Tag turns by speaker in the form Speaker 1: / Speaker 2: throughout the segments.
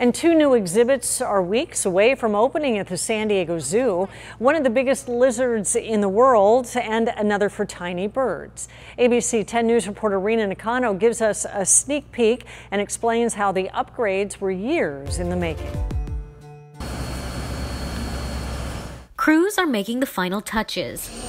Speaker 1: And two new exhibits are weeks away from opening at the San Diego Zoo, one of the biggest lizards in the world and another for tiny birds. ABC 10 News reporter Rena Nakano gives us a sneak peek and explains how the upgrades were
Speaker 2: years in the making. Crews are making the final touches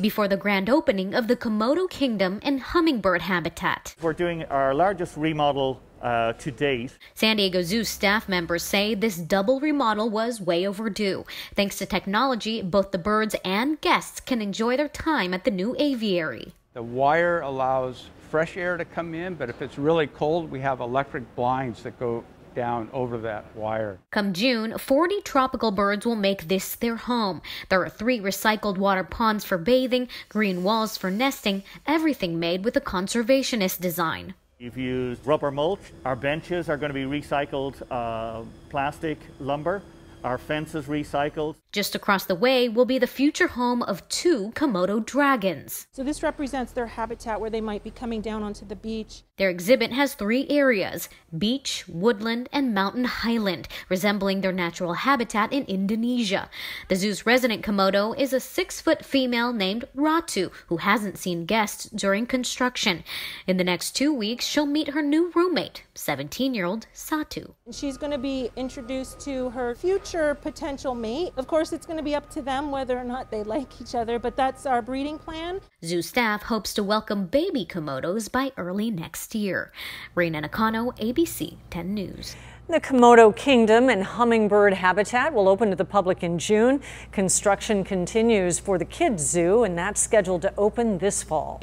Speaker 2: before the grand opening of the Komodo Kingdom and hummingbird habitat.
Speaker 3: We're doing our largest remodel uh, to date.
Speaker 2: San Diego Zoo staff members say this double remodel was way overdue. Thanks to technology, both the birds and guests can enjoy their time at the new aviary.
Speaker 1: The wire allows fresh air to come in, but if it's really cold, we have electric blinds that go down over that wire.
Speaker 2: Come June, 40 tropical birds will make this their home. There are three recycled water ponds for bathing, green walls for nesting, everything made with a conservationist design.
Speaker 3: we have used rubber mulch. Our benches are going to be recycled uh, plastic lumber. Our fence is recycled. Just across the way will be the future home of two Komodo dragons.
Speaker 1: So this represents their habitat where
Speaker 2: they might be coming down onto the beach. Their exhibit has three areas, beach, woodland, and mountain highland, resembling their natural habitat in Indonesia. The zoo's resident Komodo is a six-foot female named Ratu, who hasn't seen guests during construction. In the next two weeks, she'll meet her new roommate, 17-year-old Satu.
Speaker 1: She's going to be introduced to her future potential mate. Of course, course, it's going to be up to them whether or not they like each other, but that's our breeding plan.
Speaker 2: Zoo staff hopes to welcome baby Komodos by early next year. Raina Nakano, ABC 10 News.
Speaker 1: The Komodo Kingdom and hummingbird habitat will open to the public in June. Construction continues for the Kids Zoo, and that's scheduled to open this fall.